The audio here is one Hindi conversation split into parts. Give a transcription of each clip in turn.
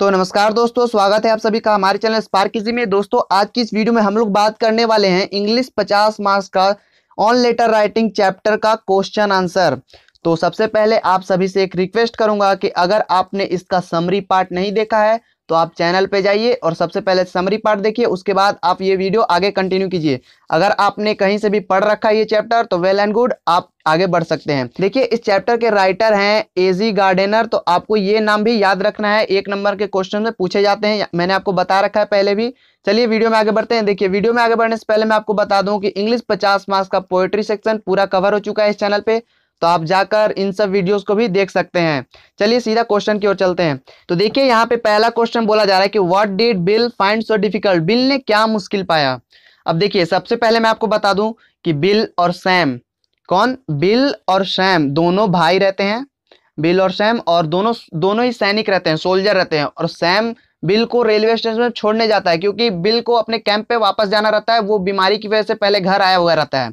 तो नमस्कार दोस्तों स्वागत है आप सभी का हमारे चैनल स्पार्क इजी में दोस्तों आज की इस वीडियो में हम लोग बात करने वाले हैं इंग्लिश 50 मार्क्स का ऑन लेटर राइटिंग चैप्टर का क्वेश्चन आंसर तो सबसे पहले आप सभी से एक रिक्वेस्ट करूंगा कि अगर आपने इसका समरी पार्ट नहीं देखा है तो आप चैनल पे जाइए और सबसे पहले समरी पार्ट देखिए उसके बाद आप ये वीडियो आगे कंटिन्यू कीजिए अगर आपने कहीं से भी पढ़ रखा है ये चैप्टर तो वेल एंड गुड आप आगे बढ़ सकते हैं देखिए इस चैप्टर के राइटर हैं एजी गार्डेनर तो आपको ये नाम भी याद रखना है एक नंबर के क्वेश्चन में पूछे जाते हैं मैंने आपको बता रखा है पहले भी चलिए वीडियो में आगे बढ़ते हैं देखिए वीडियो में आगे बढ़ने से पहले मैं आपको बता दूं कि इंग्लिश पचास मार्क्स का पोएट्री सेक्शन पूरा कवर हो चुका है इस चैनल पर तो आप जाकर इन सब वीडियोस को भी देख सकते हैं चलिए सीधा क्वेश्चन की ओर चलते हैं तो देखिए यहाँ पे पहला क्वेश्चन बोला जा रहा है कि what did Bill find so difficult Bill ने क्या मुश्किल पाया अब देखिए सबसे पहले मैं आपको बता दूं कि बिल और सैम कौन बिल और सैम दोनों भाई रहते हैं बिल और सैम और दोनों दोनों ही सैनिक रहते हैं सोल्जर रहते हैं और सैम बिल को रेलवे स्टेशन में छोड़ने जाता है क्योंकि बिल को अपने कैंप पे वापस जाना रहता है वो बीमारी की वजह से पहले घर आया हुआ रहता है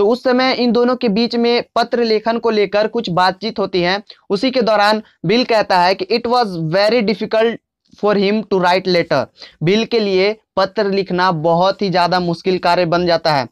तो उस समय इन दोनों के बीच में पत्र लेखन को लेकर कुछ बातचीत होती है उसी के दौरान बिल कहता है कि it was very difficult for him to write letter Bill के लिए पत्र लिखना बहुत ही ज़्यादा मुश्किल कार्य बन जाता है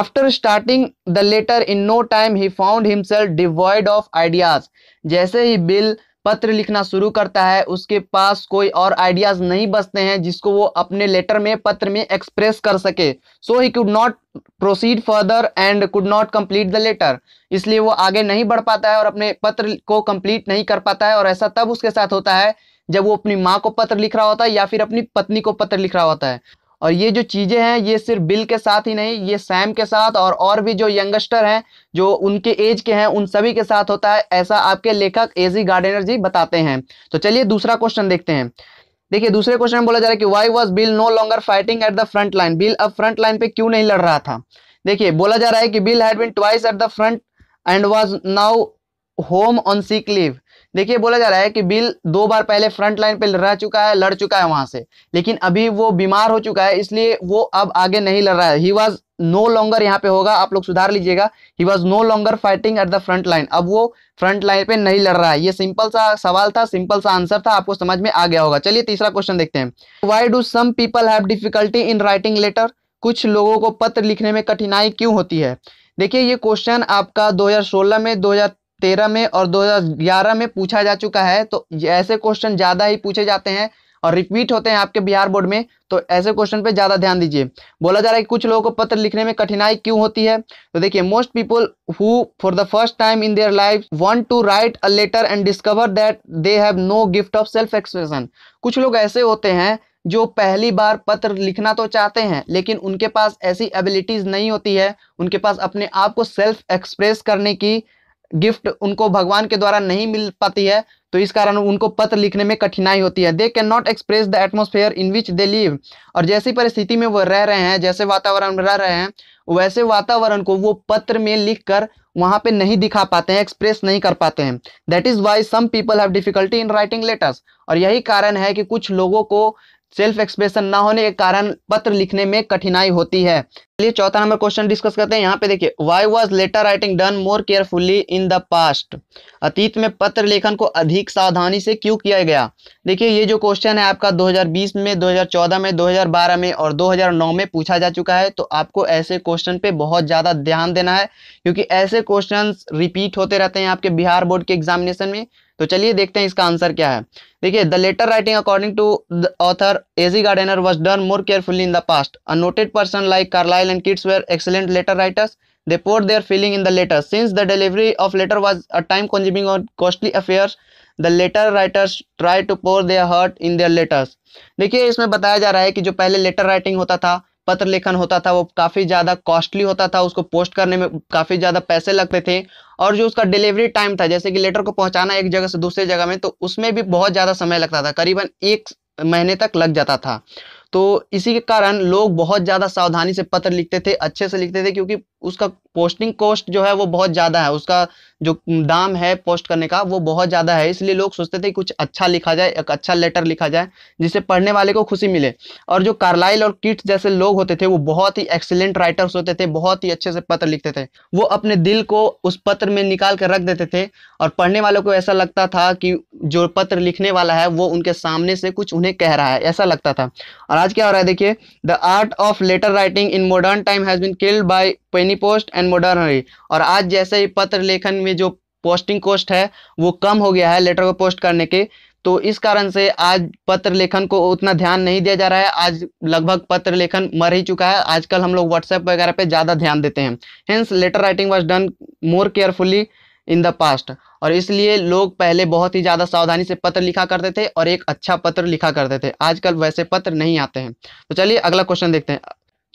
after starting the letter in no time he found himself devoid of ideas जैसे ही बिल पत्र लिखना शुरू करता है उसके पास कोई और आइडियाज नहीं बचते हैं जिसको वो अपने लेटर में पत्र में एक्सप्रेस कर सके so he could not proceed further and could not complete the letter इसलिए वो आगे नहीं बढ़ पाता है और अपने पत्र को कंप्लीट नहीं कर पाता है और ऐसा तब उसके साथ होता है जब वो अपनी माँ को पत्र लिख रहा होता है या फिर अपनी पत्नी को पत्र लिख रहा होता है और ये जो चीज़ें हैं ये सिर्फ बिल के साथ ही नहीं ये सैम के साथ और और भी जो यंगस्टर हैं जो उनके एज के हैं उन सभी के साथ होता है ऐसा आपके लेखक एजी गार्डनर जी बताते हैं तो चलिए दूसरा क्वेश्चन देखते हैं देखिए दूसरे क्वेश्चन में बोला जा रहा है कि why was Bill no longer fighting at the front line Bill अब फ्रंट लाइन पे क्यों नहीं लड़ रहा था देखिए बोला जा रहा है कि Bill had been twice at the front and was now home on sick leave देखिए बोला जा रहा है कि बिल दो बार पहले फ्रंट लाइन पे रह चुका है लड़ चुका है वहां से लेकिन अभी वो बीमार हो चुका है इसलिए वो अब आगे नहीं लड़ रहा है ही वॉज नो लॉन्गर यहाँ पे होगा आप लोग सुधार लीजिएगा he was no longer fighting at the front line अब वो फ्रंट लाइन पे नहीं लड़ रहा है ये सिंपल सा सवाल था सिंपल सा आंसर था आपको समझ में आ गया होगा चलिए तीसरा क्वेश्चन देखते हैं why do some people have difficulty in writing letter कुछ लोगों को पत्र लिखने में कठिनाई क्यों होती है देखिए ये क्वेश्चन आपका 2016 में तेरह में और 2011 में पूछा जा चुका है तो ऐसे क्वेश्चन ज़्यादा ही पूछे जाते हैं और रिपीट होते हैं आपके बिहार बोर्ड में तो ऐसे क्वेश्चन पे ज़्यादा ध्यान दीजिए बोला जा रहा है कि कुछ लोगों को पत्र लिखने में कठिनाई क्यों होती है तो देखिए most people who for the first time in their life want to write a letter and discover that they have no gift of self expression कुछ लोग ऐसे होते हैं जो पहली बार पत्र लिखना तो चाहते हैं लेकिन उनके पास ऐसी एबिलिटीज़ नहीं होती है उनके पास अपने आप को सेल्फ एक्सप्रेस करने की गिफ्ट उनको भगवान के द्वारा नहीं मिल पाती है तो इस कारण उनको पत्र लिखने में कठिनाई होती है they can not express the atmosphere in which they live और जैसी परिस्थिति में वो रह रहे हैं जैसे वातावरण में रह रहे हैं वैसे वातावरण को वो पत्र में लिख कर वहाँ पे नहीं दिखा पाते हैं एक्सप्रेस नहीं कर पाते हैं that is why some people have difficulty in writing letters और यही कारण है कि कुछ लोगों को सेल्फ एक्सप्रेशन ना होने के कारण पत्र लिखने में कठिनाई होती है चलिए चौथा नंबर क्वेश्चन डिस्कस करते हैं यहाँ पे देखिए why was letter writing done more carefully in the past अतीत में पत्र लेखन को अधिक सावधानी से क्यों किया गया देखिए ये जो क्वेश्चन है आपका 2020 में 2014 में 2012 में और 2009 में पूछा जा चुका है तो आपको ऐसे क्वेश्चन पे बहुत ज़्यादा ध्यान देना है क्योंकि ऐसे क्वेश्चन रिपीट होते रहते हैं आपके बिहार बोर्ड के एग्जामिनेशन में तो चलिए देखते हैं इसका आंसर क्या है देखिए the letter writing according to the author A G Gardiner was done more careful in the past a noted person like Carlyle and Keats were excellent letter writers they pour their feeling in the letter since the delivery of letter was a time consuming और costly affair the letter writers try to pour their heart in their letters देखिए इसमें बताया जा रहा है कि जो पहले लेटर राइटिंग होता था पत्र लेखन होता था वो काफ़ी ज़्यादा कॉस्टली होता था उसको पोस्ट करने में काफ़ी ज़्यादा पैसे लगते थे और जो उसका डिलीवरी टाइम था जैसे कि लेटर को पहुंचाना एक जगह से दूसरे जगह में तो उसमें भी बहुत ज़्यादा समय लगता था करीबन एक महीने तक लग जाता था तो इसी के कारण लोग बहुत ज़्यादा सावधानी से पत्र लिखते थे अच्छे से लिखते थे क्योंकि उसका पोस्टिंग कॉस्ट जो है वो बहुत ज़्यादा है उसका जो दाम है पोस्ट करने का वो बहुत ज़्यादा है इसलिए लोग सोचते थे कुछ अच्छा लिखा जाए एक अच्छा लेटर लिखा जाए जिससे पढ़ने वाले को खुशी मिले और जो कार्लाइल और किट्स जैसे लोग होते थे वो बहुत ही एक्सीलेंट राइटर्स होते थे बहुत ही अच्छे से पत्र लिखते थे वो अपने दिल को उस पत्र में निकाल कर रख देते थे और पढ़ने वालों को ऐसा लगता था कि जो पत्र लिखने वाला है वो उनके सामने से कुछ उन्हें कह रहा है ऐसा लगता था और आज क्या हो रहा है देखिए the art of letter writing in modern time has been killed by penny post and modernity और आज जैसे ही पत्र लेखन में जो पोस्टिंग कोस्ट है वो कम हो गया है लेटर को पोस्ट करने के तो इस कारण से आज पत्र लेखन को उतना ध्यान नहीं दिया जा रहा है आज लगभग पत्र लेखन मर ही चुका है आजकल हम लोग व्हाट्सएप वगैरह पे ज़्यादा ध्यान देते हैं hence letter writing was done more carefully in the past और इसलिए लोग पहले बहुत ही ज़्यादा सावधानी से पत्र लिखा करते थे और एक अच्छा पत्र लिखा करते थे आजकल वैसे पत्र नहीं आते हैं तो चलिए अगला क्वेश्चन देखते हैं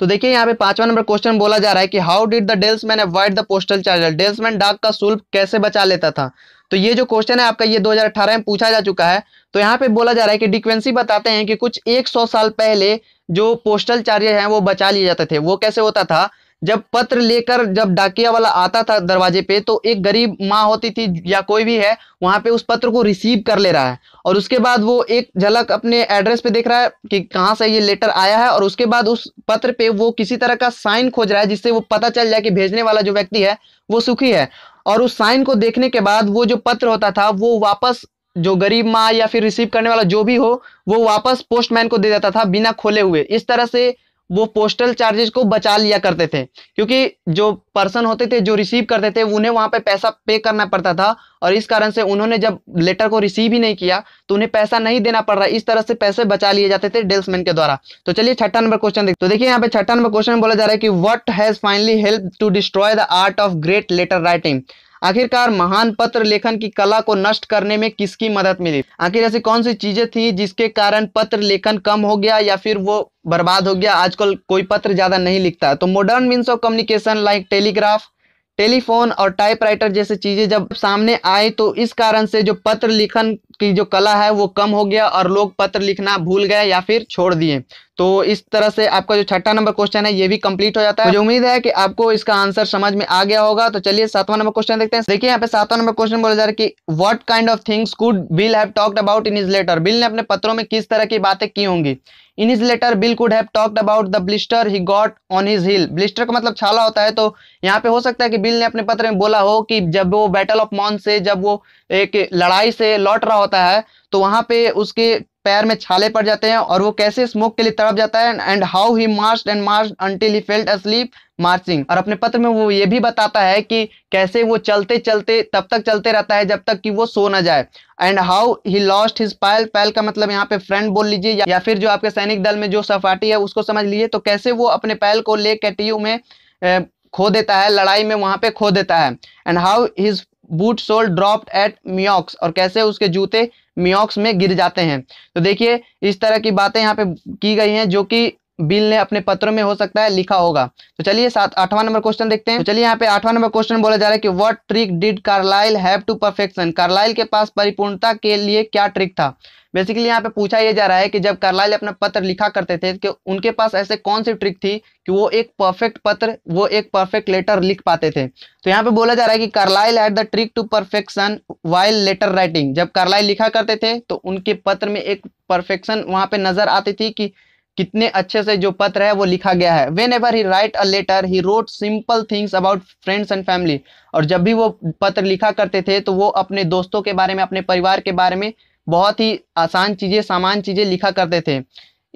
तो देखिए यहाँ पे पांचवा नंबर क्वेश्चन बोला जा रहा है कि how did the dalesman avoid the postal charge dalesman डाक का शुल्क कैसे बचा लेता था तो ये जो क्वेश्चन है आपका ये 2018 में पूछा जा चुका है तो यहाँ पे बोला जा रहा है कि डिक्वेंसी बताते हैं कि कुछ 100 साल पहले जो पोस्टल चार्जर हैं वो बचा लिए जाते थे वो कैसे होता था जब पत्र लेकर जब डाकिया वाला आता था दरवाजे पे तो एक गरीब माँ होती थी या कोई भी है वहाँ पे उस पत्र को रिसीव कर ले रहा है और उसके बाद वो एक झलक अपने एड्रेस पे देख रहा है कि कहाँ से ये लेटर आया है और उसके बाद उस पत्र पे वो किसी तरह का साइन खोज रहा है जिससे वो पता चल जाए कि भेजने वाला जो व्यक्ति है वो सुखी है और उस साइन को देखने के बाद वो जो पत्र होता था वो वापस जो गरीब माँ या फिर रिसीव करने वाला जो भी हो वो वापस पोस्टमैन को दे देता था बिना खोले हुए इस तरह से वो पोस्टल चार्जेस को बचा लिया करते थे क्योंकि जो पर्सन होते थे जो रिसीव करते थे उन्हें वहां पे पैसा पे करना पड़ता था और इस कारण से उन्होंने जब लेटर को रिसीव ही नहीं किया तो उन्हें पैसा नहीं देना पड़ रहा इस तरह से पैसे बचा लिए जाते थे डेल्समैन के द्वारा तो चलिए छठा नंबर क्वेश्चन देखते तो देखिए यहाँ पे छठा नंबर क्वेश्चन बोला जा रहा है कि what has finally help to destroy the art of great letter writing आखिरकार महान पत्र लेखन की कला को नष्ट करने में किसकी मदद मिली आखिर ऐसी कौन सी चीजें थी जिसके कारण पत्र लेखन कम हो गया या फिर वो बर्बाद हो गया आजकल कोई पत्र ज्यादा नहीं लिखता तो modern means of communication like telegraph telephone और टाइपराइटर जैसे चीजें जब सामने आए तो इस कारण से जो पत्र लेखन की जो कला है वो कम हो गया और लोग पत्र लिखना भूल गए या फिर छोड़ दिए तो इस तरह से आपका जो छठा नंबर क्वेश्चन है ये भी कंप्लीट हो जाता है मुझे उम्मीद है कि आपको इसका आंसर समझ में आ गया होगा तो चलिए सातवां नंबर क्वेश्चन देखते हैं देखिए यहाँ पे सातवां नंबर क्वेश्चन बोला जा रहा है कि what kind of things could Bill have talked about in his letter Bill ने अपने पत्रों में किस तरह की बातें की होंगी in his letter Bill could have talked about the blister he got on his heel blister का मतलब छाला होता है तो यहाँ पे हो सकता है कि बिल ने अपने पत्र में बोला हो कि जब वो बैटल ऑफ मॉन से जब वो एक लड़ाई से लौट रहा होता है तो वहां पे उसके पैर में छाले पड़ जाते हैं और वो कैसे स्मोक के लिए तड़प जाता है and how he march and march until he felt asleep marching और अपने पत्र में वो ये भी बताता है कि कैसे वो चलते चलते तब तक चलते रहता है जब तक कि वो सो ना जाए and how he lost his pal pal का मतलब यहाँ पे फ्रेंड बोल लीजिए या, या फिर जो आपके सैनिक दल में जो सफाटी है उसको समझ लीजिए तो कैसे वो अपने पायल को ले कैटियू में ए, खो देता है लड़ाई में वहाँ पे खो देता है and how his boot sole dropped at Mieux और कैसे उसके जूते मियोक्स में गिर जाते हैं तो देखिए इस तरह की बातें यहाँ पे की गई हैं जो कि बिल ने अपने पत्रों में हो सकता है लिखा होगा तो चलिए सात आठवां नंबर क्वेश्चन देखते हैं तो चलिए यहाँ पे आठवां नंबर क्वेश्चन बोला जा रहा है कि what trick did Carlyle have to perfection Carlyle के पास परिपूर्णता के लिए क्या ट्रिक था बेसिकली यहाँ पे पूछा यह जा रहा है कि जब कार्लाइल अपना पत्र लिखा करते थे कि उनके पास ऐसे कौन सी ट्रिक थी कि वो एक परफेक्ट पत्र वो एक परफेक्ट लेटर लिख पाते थे तो यहाँ पे बोला जा रहा है कि Carlyle at the trick to perfection while letter writing जब कार्लाइल लिखा करते थे तो उनके पत्र में एक परफेक्शन वहां पे नजर आती थी कि कितने अच्छे से जो पत्र है वो लिखा गया है whenever he write a letter he wrote simple things about friends and family और जब भी वो पत्र लिखा करते थे तो वो अपने दोस्तों के बारे में अपने परिवार के बारे में बहुत ही आसान चीज़ें सामान चीज़ें लिखा करते थे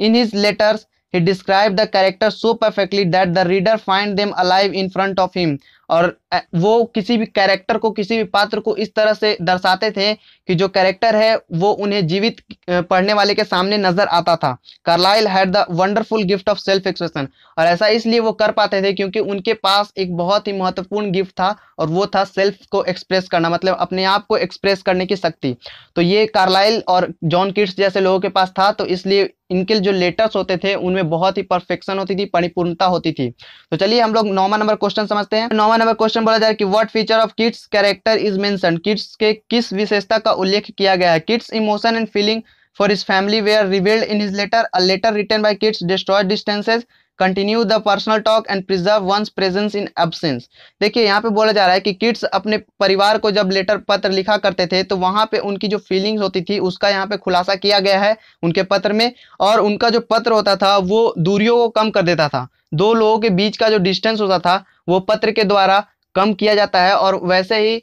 in his letters he describe the character so perfectly that the reader find them alive in front of him और वो किसी भी कैरेक्टर को किसी भी पात्र को इस तरह से दर्शाते थे कि जो कैरेक्टर है वो उन्हें जीवित पढ़ने वाले के सामने नजर आता था Carlyle had the wonderful gift of self expression और ऐसा इसलिए वो कर पाते थे क्योंकि उनके पास एक बहुत ही महत्वपूर्ण गिफ्ट था और वो था सेल्फ को एक्सप्रेस करना मतलब अपने आप को एक्सप्रेस करने की शक्ति तो ये कार्लाइल और जॉन किट्स जैसे लोगों के पास था तो इसलिए इनके जो लेटर्स होते थे उनमें बहुत ही परफेक्शन होती थी परिपूर्णता होती थी तो चलिए हम लोग नौवा नंबर क्वेश्चन समझते हैं नौवा नंबर क्वेश्चन क्वेश्चन बोला जा रहा है कि what feature of kids character is mention kids के किस विशेषता का उल्लेख किया गया है kids emotion and feeling for is family way are revealed in his letter a letter return by kids destroy distances continue the personal talk and preserve one's presence in absence देखिए यहाँ पे बोला जा रहा है कि किड्स अपने परिवार को जब लेटर पत्र लिखा करते थे तो वहाँ पे उनकी जो फीलिंग्स होती थी उसका यहाँ पे खुलासा किया गया है उनके पत्र में और उनका जो पत्र होता था वो दूरियों को कम कर देता था दो लोगों के बीच का जो डिस्टेंस होता था वो पत्र के द्वारा कम किया जाता है और वैसे ही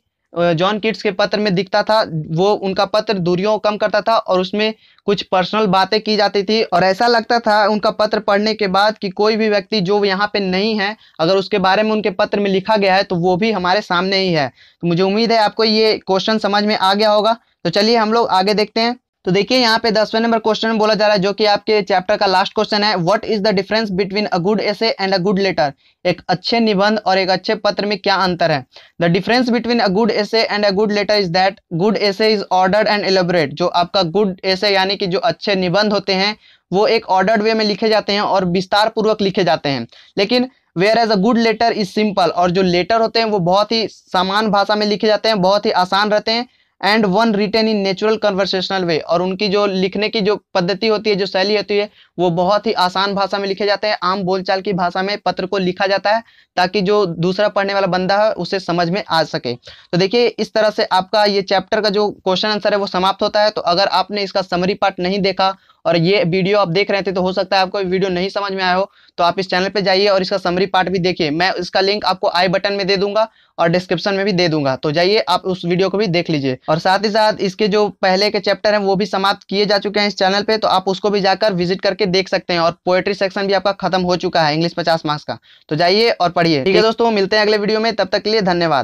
जॉन किट्स के पत्र में दिखता था वो उनका पत्र दूरियों कम करता था और उसमें कुछ पर्सनल बातें की जाती थी और ऐसा लगता था उनका पत्र पढ़ने के बाद कि कोई भी व्यक्ति जो यहाँ पे नहीं है अगर उसके बारे में उनके पत्र में लिखा गया है तो वो भी हमारे सामने ही है तो मुझे उम्मीद है आपको ये क्वेश्चन समझ में आ गया होगा तो चलिए हम लोग आगे देखते हैं तो देखिए यहाँ पे दसवें नंबर क्वेश्चन में बोला जा रहा है जो कि आपके चैप्टर का लास्ट क्वेश्चन है what is the difference between a good essay and a good letter एक अच्छे निबंध और एक अच्छे पत्र में क्या अंतर है the difference between a good essay and a good letter is that good essay is ordered and elaborate जो आपका गुड एसे यानी कि जो अच्छे निबंध होते हैं वो एक ऑर्डर्ड वे में लिखे जाते हैं और विस्तार पूर्वक लिखे जाते हैं लेकिन whereas a good letter is simple और जो लेटर होते हैं वो बहुत ही समान भाषा में लिखे जाते हैं बहुत ही आसान रहते हैं and one written in natural conversational way और उनकी जो लिखने की जो पद्धति होती है जो शैली होती है वो बहुत ही आसान भाषा में लिखे जाते हैं आम बोलचाल की भाषा में पत्र को लिखा जाता है ताकि जो दूसरा पढ़ने वाला बंदा है उसे समझ में आ सके तो देखिए इस तरह से आपका ये चैप्टर का जो क्वेश्चन आंसर है वो समाप्त होता है तो अगर आपने इसका समरी पार्ट नहीं देखा और ये वीडियो आप देख रहे थे तो हो सकता है आपको वीडियो नहीं समझ में आया हो तो आप इस चैनल पर जाइए और इसका समरी पार्ट भी देखिए मैं इसका लिंक आपको आई बटन में दे दूंगा और डिस्क्रिप्शन में भी दे दूंगा तो जाइए आप उस वीडियो को भी देख लीजिए और साथ ही साथ इसके जो पहले के चैप्टर हैं वो भी समाप्त किए जा चुके हैं इस चैनल पे तो आप उसको भी जाकर विजिट करके देख सकते हैं और पोएट्री सेक्शन भी आपका खत्म हो चुका है इंग्लिश पचास मार्क्स का तो जाइए और पढ़िए ठीक है दोस्तों मिलते हैं अगले वीडियो में तब तक के लिए धन्यवाद